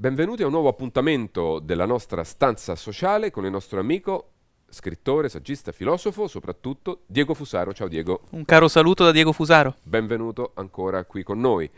Benvenuti a un nuovo appuntamento della nostra stanza sociale con il nostro amico, scrittore, saggista, filosofo, soprattutto Diego Fusaro. Ciao Diego. Un caro saluto da Diego Fusaro. Benvenuto ancora qui con noi.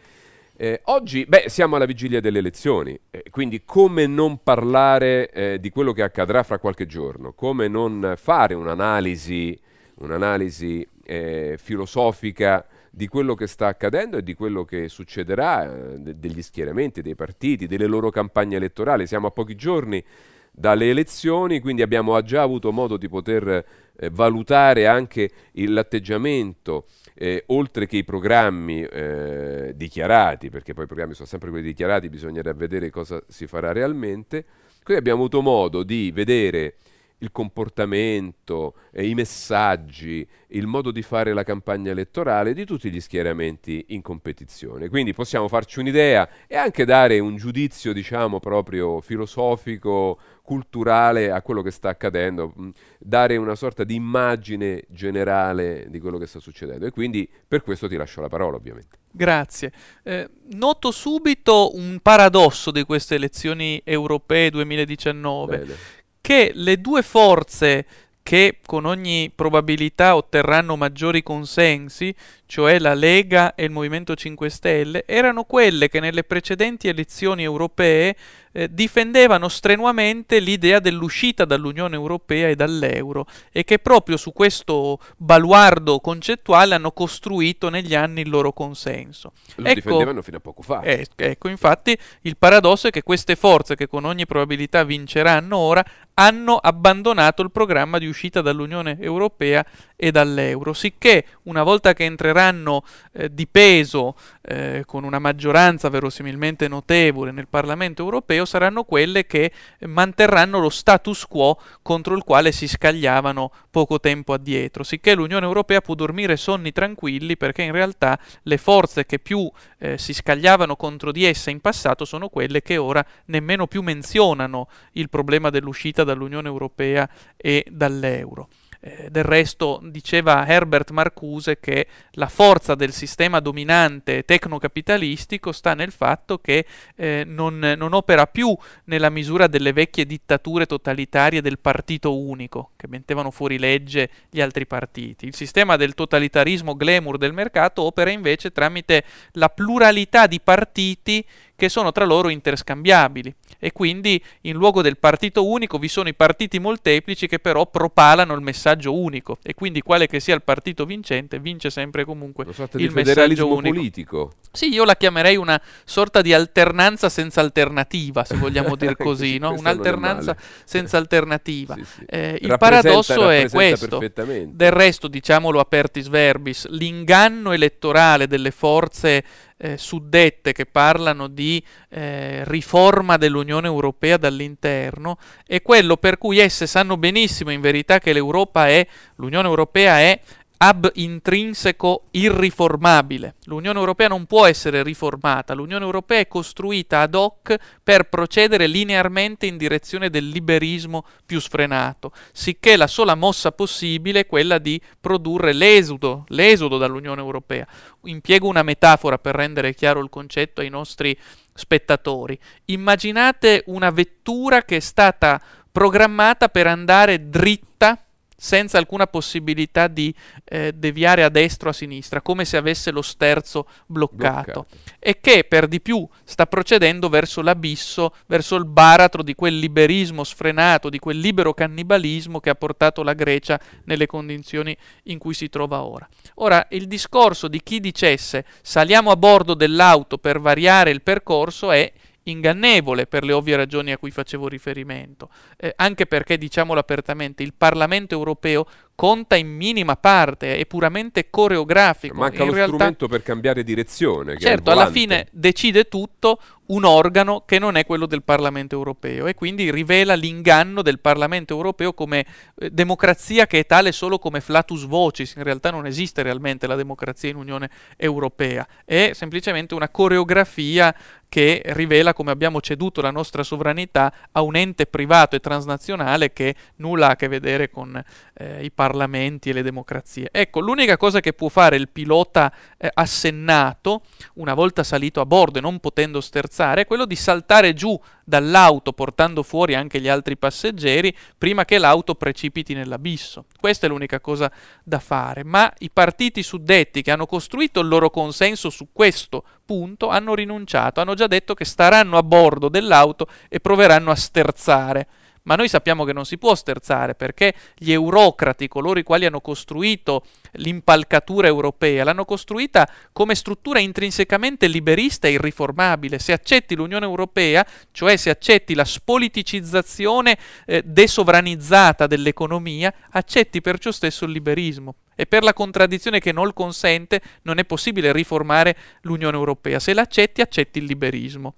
Eh, oggi, beh, siamo alla vigilia delle elezioni, eh, quindi come non parlare eh, di quello che accadrà fra qualche giorno, come non fare un'analisi, un'analisi eh, filosofica di quello che sta accadendo e di quello che succederà, eh, de degli schieramenti, dei partiti, delle loro campagne elettorali. Siamo a pochi giorni dalle elezioni, quindi abbiamo già avuto modo di poter eh, valutare anche l'atteggiamento, eh, oltre che i programmi eh, dichiarati, perché poi i programmi sono sempre quelli dichiarati, bisognerà vedere cosa si farà realmente. Qui abbiamo avuto modo di vedere il comportamento, eh, i messaggi, il modo di fare la campagna elettorale di tutti gli schieramenti in competizione. Quindi possiamo farci un'idea e anche dare un giudizio, diciamo, proprio filosofico, culturale a quello che sta accadendo, mm, dare una sorta di immagine generale di quello che sta succedendo. E quindi per questo ti lascio la parola, ovviamente. Grazie. Eh, noto subito un paradosso di queste elezioni europee 2019. Bene che le due forze che con ogni probabilità otterranno maggiori consensi, cioè la Lega e il Movimento 5 Stelle, erano quelle che nelle precedenti elezioni europee eh, difendevano strenuamente l'idea dell'uscita dall'Unione Europea e dall'euro e che proprio su questo baluardo concettuale hanno costruito negli anni il loro consenso. Lo ecco, difendevano fino a poco fa. Eh, ecco, infatti il paradosso è che queste forze che con ogni probabilità vinceranno ora hanno abbandonato il programma di uscita dall'Unione Europea e dall'euro, sicché una volta che entreranno eh, di peso eh, con una maggioranza verosimilmente notevole nel Parlamento europeo saranno quelle che manterranno lo status quo contro il quale si scagliavano poco tempo addietro, sicché l'Unione Europea può dormire sonni tranquilli perché in realtà le forze che più eh, si scagliavano contro di essa in passato sono quelle che ora nemmeno più menzionano il problema dell'uscita dall'Unione Europea e dall'euro. Eh, del resto diceva Herbert Marcuse che la forza del sistema dominante tecnocapitalistico sta nel fatto che eh, non, non opera più nella misura delle vecchie dittature totalitarie del partito unico, che mettevano fuori legge gli altri partiti. Il sistema del totalitarismo glamour del mercato opera invece tramite la pluralità di partiti che sono tra loro interscambiabili e quindi in luogo del partito unico vi sono i partiti molteplici che però propalano il messaggio unico e quindi quale che sia il partito vincente vince sempre comunque il messaggio unico. politico. Sì, io la chiamerei una sorta di alternanza senza alternativa, se vogliamo dire così, no? un'alternanza senza alternativa. Sì, sì. Eh, il paradosso è questo. Del resto, diciamolo apertis verbis, l'inganno elettorale delle forze eh, suddette che parlano di eh, riforma dell'Unione Europea dall'interno è quello per cui esse sanno benissimo in verità che l'Europa è, l'Unione Europea è ab intrinseco irriformabile. L'Unione Europea non può essere riformata, l'Unione Europea è costruita ad hoc per procedere linearmente in direzione del liberismo più sfrenato, sicché la sola mossa possibile è quella di produrre l'esodo, l'esodo dall'Unione Europea. Impiego una metafora per rendere chiaro il concetto ai nostri spettatori. Immaginate una vettura che è stata programmata per andare dritta senza alcuna possibilità di eh, deviare a destra o a sinistra, come se avesse lo sterzo bloccato, bloccato, e che per di più sta procedendo verso l'abisso, verso il baratro di quel liberismo sfrenato, di quel libero cannibalismo che ha portato la Grecia nelle condizioni in cui si trova ora. Ora, il discorso di chi dicesse saliamo a bordo dell'auto per variare il percorso è ingannevole per le ovvie ragioni a cui facevo riferimento, eh, anche perché, diciamolo apertamente, il Parlamento europeo conta in minima parte, è puramente coreografico. Manca in lo realtà... strumento per cambiare direzione. certo, alla fine decide tutto un organo che non è quello del Parlamento europeo e quindi rivela l'inganno del Parlamento europeo come eh, democrazia che è tale solo come flatus vocis, in realtà non esiste realmente la democrazia in Unione Europea, è semplicemente una coreografia che rivela come abbiamo ceduto la nostra sovranità a un ente privato e transnazionale che nulla ha a che vedere con eh, i parlamenti e le democrazie. Ecco, l'unica cosa che può fare il pilota eh, assennato, una volta salito a bordo e non potendo sterzare, è quello di saltare giù dall'auto portando fuori anche gli altri passeggeri prima che l'auto precipiti nell'abisso. Questa è l'unica cosa da fare, ma i partiti suddetti che hanno costruito il loro consenso su questo punto hanno rinunciato, hanno già detto che staranno a bordo dell'auto e proveranno a sterzare. Ma noi sappiamo che non si può sterzare perché gli eurocrati, coloro i quali hanno costruito l'impalcatura europea, l'hanno costruita come struttura intrinsecamente liberista e irriformabile. Se accetti l'Unione Europea, cioè se accetti la spoliticizzazione eh, desovranizzata dell'economia, accetti perciò stesso il liberismo e per la contraddizione che non lo consente non è possibile riformare l'Unione Europea. Se l'accetti, accetti il liberismo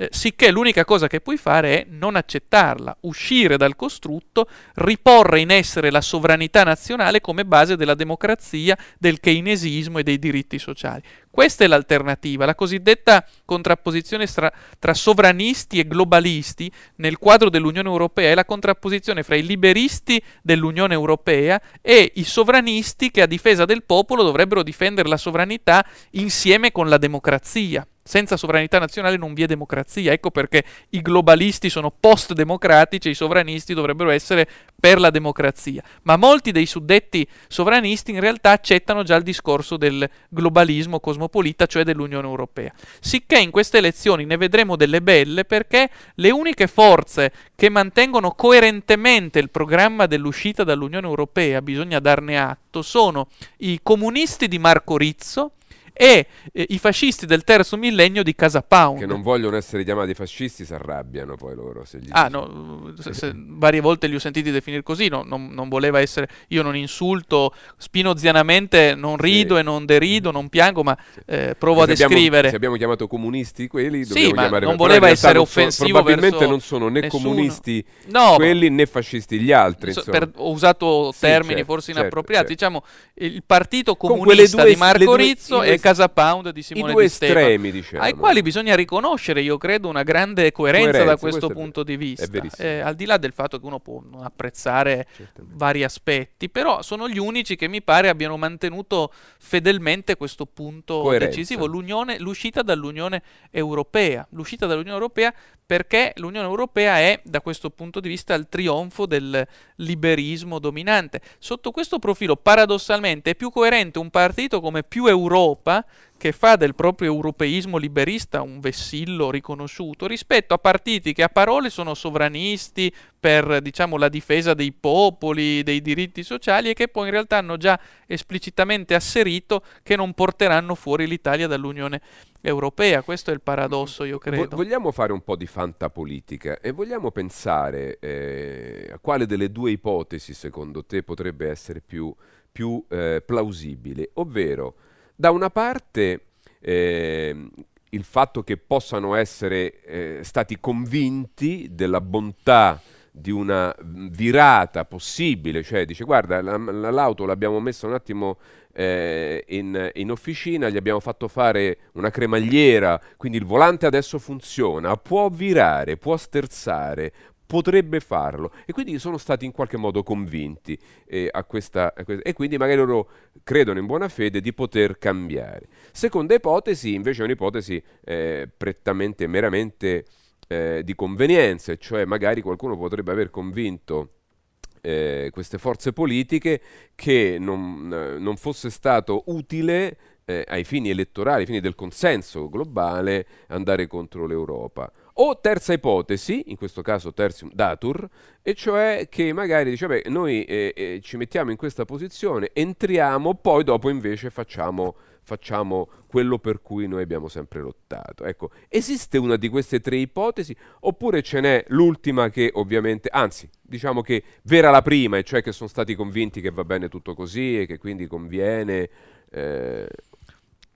eh, sicché l'unica cosa che puoi fare è non accettarla, uscire dal costrutto, riporre in essere la sovranità nazionale come base della democrazia, del keynesismo e dei diritti sociali. Questa è l'alternativa, la cosiddetta contrapposizione tra, tra sovranisti e globalisti nel quadro dell'Unione Europea è la contrapposizione fra i liberisti dell'Unione Europea e i sovranisti che a difesa del popolo dovrebbero difendere la sovranità insieme con la democrazia. Senza sovranità nazionale non vi è democrazia, ecco perché i globalisti sono post-democratici e i sovranisti dovrebbero essere per la democrazia. Ma molti dei suddetti sovranisti in realtà accettano già il discorso del globalismo cosmopolita, cioè dell'Unione Europea. Sicché in queste elezioni ne vedremo delle belle perché le uniche forze che mantengono coerentemente il programma dell'uscita dall'Unione Europea, bisogna darne atto, sono i comunisti di Marco Rizzo, e eh, i fascisti del terzo millennio di Casa Pound. Che non vogliono essere chiamati fascisti, si arrabbiano poi loro. Se gli ah, no, se, se, varie volte li ho sentiti definire così, no, non, non, voleva essere, io non insulto, spinozianamente non rido sì. e non derido, non piango, ma eh, provo se a descrivere. Abbiamo, se abbiamo chiamato comunisti quelli, sì, dobbiamo chiamare... non voleva essere non offensivo so, Probabilmente non sono né nessuno. comunisti no, quelli né fascisti gli altri. So, per, ho usato sì, termini certo, forse certo, inappropriati, certo, certo. diciamo il partito comunista due, di Marco due, Rizzo e Casa Pound di Simone I due estremi, diciamo. Ai quali bisogna riconoscere, io credo, una grande coerenza, coerenza da questo, questo punto di vista. Eh, al di là del fatto che uno può non apprezzare Certamente. vari aspetti, però sono gli unici che mi pare abbiano mantenuto fedelmente questo punto coerenza. decisivo, l'uscita dall'Unione Europea. L'uscita dall'Unione Europea perché l'Unione Europea è, da questo punto di vista, il trionfo del liberismo dominante. Sotto questo profilo, paradossalmente, è più coerente un partito come più Europa Europa che fa del proprio europeismo liberista un vessillo riconosciuto rispetto a partiti che a parole sono sovranisti per diciamo, la difesa dei popoli, dei diritti sociali e che poi in realtà hanno già esplicitamente asserito che non porteranno fuori l'Italia dall'Unione Europea. Questo è il paradosso, io credo. Vogliamo fare un po' di fantapolitica e vogliamo pensare eh, a quale delle due ipotesi secondo te potrebbe essere più, più eh, plausibile, ovvero da una parte eh, il fatto che possano essere eh, stati convinti della bontà di una mm, virata possibile, cioè dice guarda la, l'auto l'abbiamo messa un attimo eh, in, in, officina, gli abbiamo fatto fare una cremagliera, quindi il volante adesso funziona, può virare, può sterzare, potrebbe farlo. E quindi sono stati in qualche modo convinti eh, a questa, a questa, e quindi magari loro credono in buona fede di poter cambiare. Seconda ipotesi invece è un'ipotesi eh, prettamente, meramente eh, di convenienza, cioè magari qualcuno potrebbe aver convinto eh, queste forze politiche che non, eh, non fosse stato utile eh, ai fini elettorali, ai fini del consenso globale, andare contro l'Europa. O terza ipotesi, in questo caso terzium datur, e cioè che magari dice, beh, noi eh, eh, ci mettiamo in questa posizione, entriamo, poi dopo invece facciamo, facciamo quello per cui noi abbiamo sempre lottato. Ecco, esiste una di queste tre ipotesi oppure ce n'è l'ultima che ovviamente, anzi, diciamo che vera la prima, e cioè che sono stati convinti che va bene tutto così e che quindi conviene... Eh,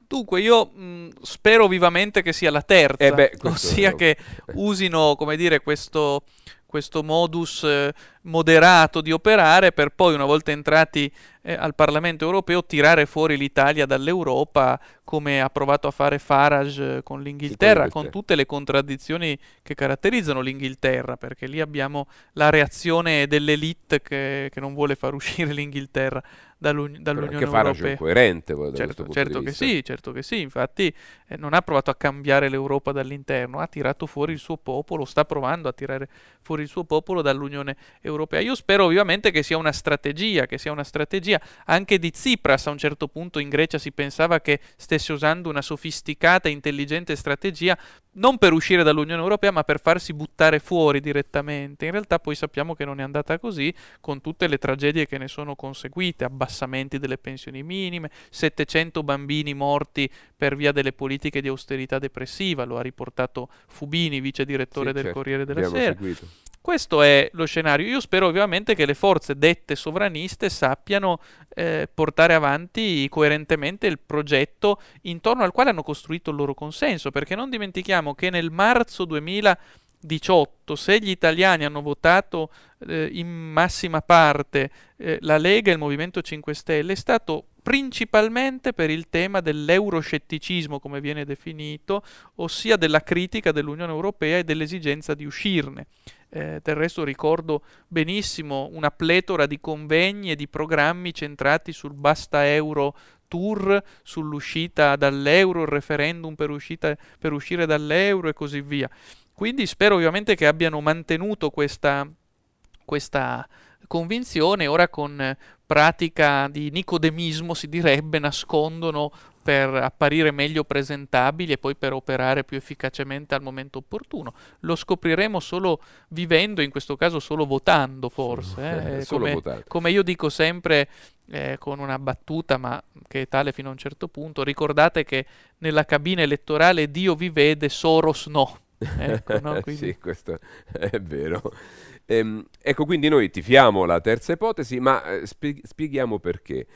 Dunque, io mh, spero vivamente che sia la terza, eh beh, ossia che usino, come dire, questo, questo modus eh, moderato di operare per poi, una volta entrati eh, al Parlamento europeo, tirare fuori l'Italia dall'Europa come ha provato a fare Farage eh, con l'Inghilterra, con tutte le contraddizioni che caratterizzano l'Inghilterra, perché lì abbiamo la reazione dell'elite che, che non vuole far uscire l'Inghilterra dall'Unione dall Europea. Anche Farage è coerente, certo, certo che sì, certo che sì, infatti eh, non ha provato a cambiare l'Europa dall'interno, ha tirato fuori il suo popolo, sta provando a tirare fuori il suo popolo dall'Unione Europea europea. Io spero ovviamente che sia una strategia, che sia una strategia anche di Tsipras. A un certo punto in Grecia si pensava che stesse usando una sofisticata e intelligente strategia non per uscire dall'Unione Europea, ma per farsi buttare fuori direttamente. In realtà poi sappiamo che non è andata così, con tutte le tragedie che ne sono conseguite, abbassamenti delle pensioni minime, 700 bambini morti per via delle politiche di austerità depressiva, lo ha riportato Fubini, vice direttore sì, del certo. Corriere della Sera. Seguito. Questo è lo scenario. Io spero ovviamente che le forze dette sovraniste sappiano eh, portare avanti coerentemente il progetto intorno al quale hanno costruito il loro consenso, perché non dimentichiamo che nel marzo 2000 18, se gli italiani hanno votato eh, in massima parte eh, la Lega e il Movimento 5 Stelle, è stato principalmente per il tema dell'euroscetticismo, come viene definito, ossia della critica dell'Unione Europea e dell'esigenza di uscirne. Eh, del resto ricordo benissimo una pletora di convegni e di programmi centrati sul basta euro tour, sull'uscita dall'euro, il referendum per, uscita, per uscire dall'euro e così via. Quindi spero ovviamente che abbiano mantenuto questa, questa convinzione, ora con pratica di nicodemismo si direbbe, nascondono per apparire meglio presentabili e poi per operare più efficacemente al momento opportuno. Lo scopriremo solo vivendo, in questo caso solo votando forse. Eh? Solo come, come, io dico sempre eh, con una battuta, ma che è tale fino a un certo punto, ricordate che nella cabina elettorale Dio vi vede, Soros no. Ecco, no? quindi... sì, questo è vero. Ehm, ecco, quindi noi tifiamo la terza ipotesi, ma eh, spieghiamo perché.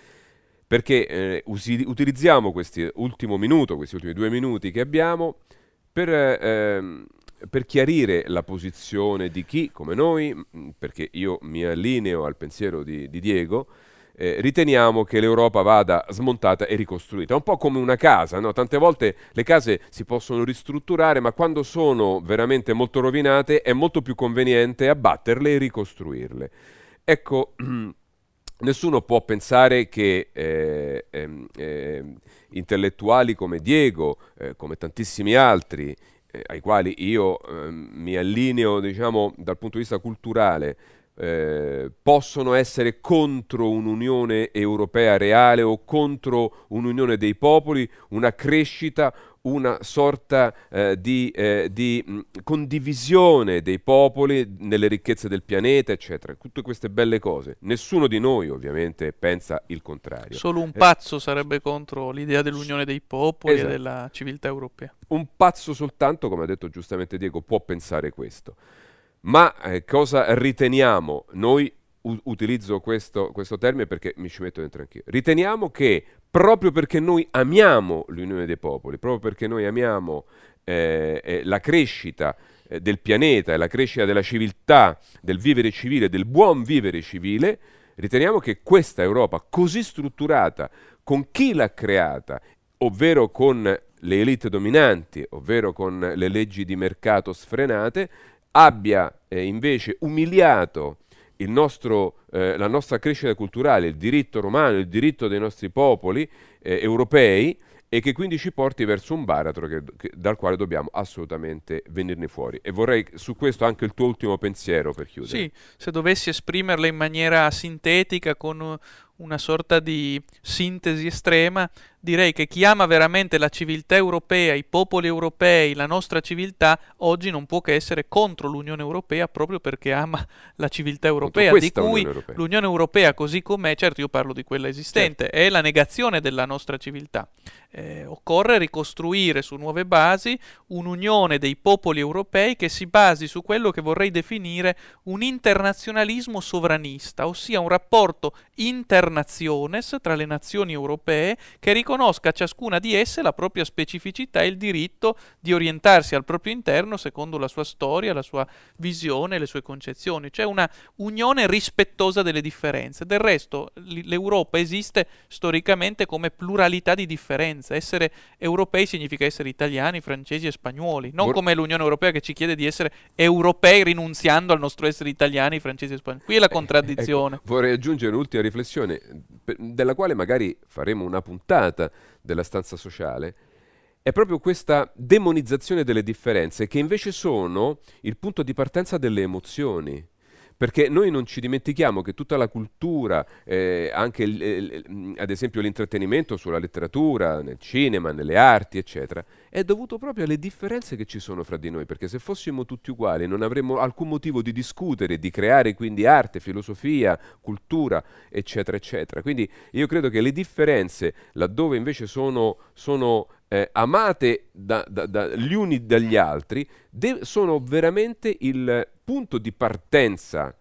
Perché eh, usi- utilizziamo questi ultimo minuto, questi ultimi due minuti che abbiamo, per, ehm, per chiarire la posizione di chi, come noi, perché io mi allineo al pensiero di, di Diego, eh, riteniamo che l'Europa vada smontata e ricostruita. È un po' come una casa, no? tante volte le case si possono ristrutturare, ma quando sono veramente molto rovinate è molto più conveniente abbatterle e ricostruirle. Ecco, nessuno può pensare che eh, ehm, eh, intellettuali come Diego, eh, come tantissimi altri, eh, ai quali io ehm, mi allineo diciamo, dal punto di vista culturale, eh, possono essere contro un'unione europea reale o contro un'unione dei popoli, una crescita, una sorta eh, di, eh, di mm, condivisione dei popoli nelle ricchezze del pianeta, eccetera. Tutte queste belle cose. Nessuno di noi ovviamente pensa il contrario. Solo un eh, pazzo eh, sarebbe contro l'idea dell'unione dei popoli esatto. e della civiltà europea. Un pazzo soltanto, come ha detto giustamente Diego, può pensare questo. Ma eh, cosa riteniamo? Noi u- utilizzo questo, questo termine perché mi ci metto dentro anch'io. Riteniamo che proprio perché noi amiamo l'unione dei popoli, proprio perché noi amiamo eh, eh, la crescita eh, del pianeta e la crescita della civiltà, del vivere civile, del buon vivere civile, riteniamo che questa Europa così strutturata, con chi l'ha creata, ovvero con le elite dominanti, ovvero con le leggi di mercato sfrenate, abbia eh, invece umiliato nostro, eh, la nostra crescita culturale, il diritto romano, il diritto dei nostri popoli eh, europei e che quindi ci porti verso un baratro che, che, dal quale dobbiamo assolutamente venirne fuori. E vorrei su questo anche il tuo ultimo pensiero per chiudere. Sì, se dovessi esprimerla in maniera sintetica con una sorta di sintesi estrema, direi che chi ama veramente la civiltà europea, i popoli europei, la nostra civiltà, oggi non può che essere contro l'Unione Europea proprio perché ama la civiltà europea, di cui Unione europea. l'Unione Europea così com'è, certo io parlo di quella esistente, certo. è la negazione della nostra civiltà. Eh, occorre ricostruire su nuove basi un'unione dei popoli europei che si basi su quello che vorrei definire un internazionalismo sovranista, ossia un rapporto internaziones tra le nazioni europee che riconosce riconosca a ciascuna di esse la propria specificità e il diritto di orientarsi al proprio interno secondo la sua storia, la sua visione, le sue concezioni, cioè una unione rispettosa delle differenze. Del resto l'Europa esiste storicamente come pluralità di differenze, essere europei significa essere italiani, francesi e spagnoli, non come l'Unione Europea che ci chiede di essere europei rinunziando al nostro essere italiani, francesi e spagnoli. Qui è la eh, contraddizione. Ecco, vorrei aggiungere un'ultima riflessione della quale magari faremo una puntata sfigurata della stanza sociale, è proprio questa demonizzazione delle differenze che invece sono il punto di partenza delle emozioni perché noi non ci dimentichiamo che tutta la cultura, eh, anche eh, l, l, mm, ad esempio l'intrattenimento sulla letteratura, nel cinema, nelle arti, eccetera, è dovuto proprio alle differenze che ci sono fra di noi, perché se fossimo tutti uguali non avremmo alcun motivo di discutere, di creare quindi arte, filosofia, cultura, eccetera, eccetera. Quindi io credo che le differenze, laddove invece sono, sono eh, amate da, da, da, gli uni dagli altri, sono veramente il punto di partenza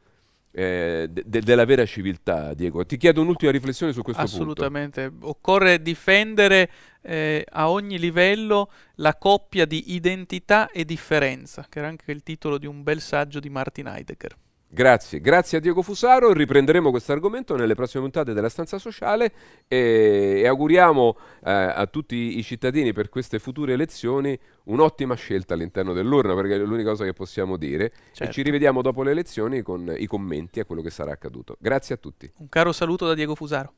eh, de della vera civiltà, Diego. Ti chiedo un'ultima riflessione su questo Assolutamente. Assolutamente. Occorre difendere eh, a ogni livello la coppia di identità e differenza, che era anche il titolo di un bel saggio di Martin Heidegger. Grazie, grazie a Diego Fusaro, riprenderemo questo argomento nelle prossime puntate della stanza sociale e, e auguriamo eh, a tutti i cittadini per queste future elezioni un'ottima scelta all'interno dell'urna, perché è l'unica cosa che possiamo dire. Certo. E ci certo. rivediamo dopo le elezioni con i commenti a quello che sarà accaduto. Grazie a tutti. Un caro saluto da Diego Fusaro.